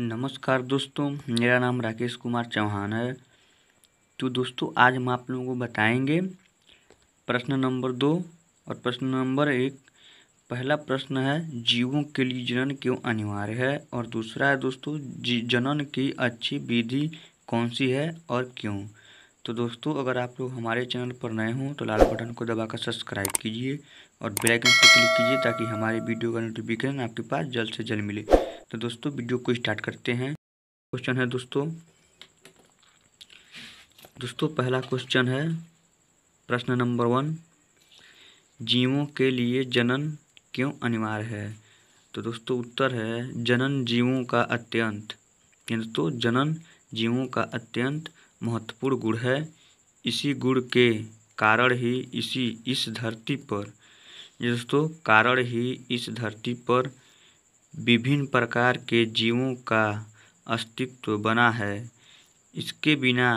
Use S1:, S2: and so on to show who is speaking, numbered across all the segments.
S1: नमस्कार दोस्तों मेरा नाम राकेश कुमार चौहान है तो दोस्तों आज हम आप लोगों को बताएंगे प्रश्न नंबर दो और प्रश्न नंबर एक पहला प्रश्न है जीवों के लिए जनन क्यों अनिवार्य है और दूसरा है दोस्तों जनन की अच्छी विधि कौन सी है और क्यों तो दोस्तों अगर आप लोग हमारे चैनल पर नए हों तो लाल बटन को दबाकर सब्सक्राइब कीजिए और बेलाइकन पर क्लिक कीजिए ताकि हमारे वीडियो का नोटिफिकेशन आपके पास जल्द से जल्द मिले तो दोस्तों वीडियो को स्टार्ट करते हैं क्वेश्चन है दोस्तों दोस्तों पहला क्वेश्चन है प्रश्न नंबर वन जीवों के लिए जनन क्यों अनिवार्य है तो दोस्तों उत्तर है जनन जीवों का अत्यंत किंतु तो जनन जीवों का अत्यंत महत्वपूर्ण गुण है इसी गुण के कारण ही इसी इस धरती पर दोस्तों कारण ही इस धरती पर विभिन्न प्रकार के जीवों का अस्तित्व बना है इसके बिना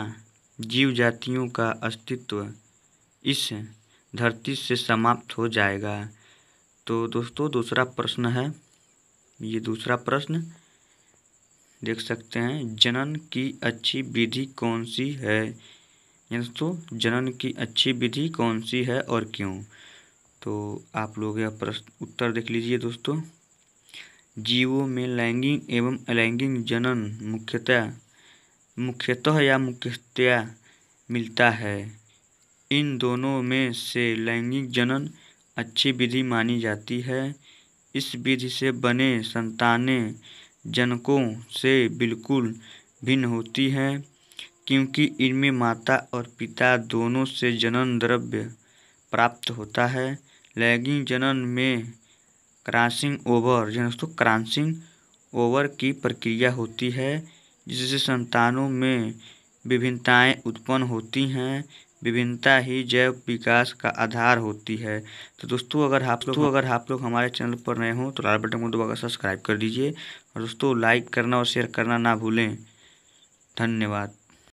S1: जीव जातियों का अस्तित्व इस धरती से समाप्त हो जाएगा तो दोस्तों दूसरा प्रश्न है ये दूसरा प्रश्न देख सकते हैं जनन की अच्छी विधि कौन सी है दोस्तों जनन की अच्छी विधि कौन सी है और क्यों तो आप लोग यह प्रश्न उत्तर देख लीजिए दोस्तों जीवों में लैंगिक एवं अलैंगिक जनन मुख्यतः मुख्यतः या मुख्यतया मिलता है इन दोनों में से लैंगिक जनन अच्छी विधि मानी जाती है इस विधि से बने संतानें जनकों से बिल्कुल भिन्न होती हैं क्योंकि इनमें माता और पिता दोनों से जनन द्रव्य प्राप्त होता है लैंगिक जनन में क्रासिंग ओवर जो दोस्तों क्रासिंग ओवर की प्रक्रिया होती है जिससे संतानों में विभिन्नताएं उत्पन्न होती हैं विभिन्नता ही जैव विकास का आधार होती है तो दोस्तों अगर आप लोग अगर आप लोग हमारे चैनल पर नए हों तो लाल बटन को दोबारा सब्सक्राइब कर दीजिए और दोस्तों लाइक करना और शेयर करना ना भूलें धन्यवाद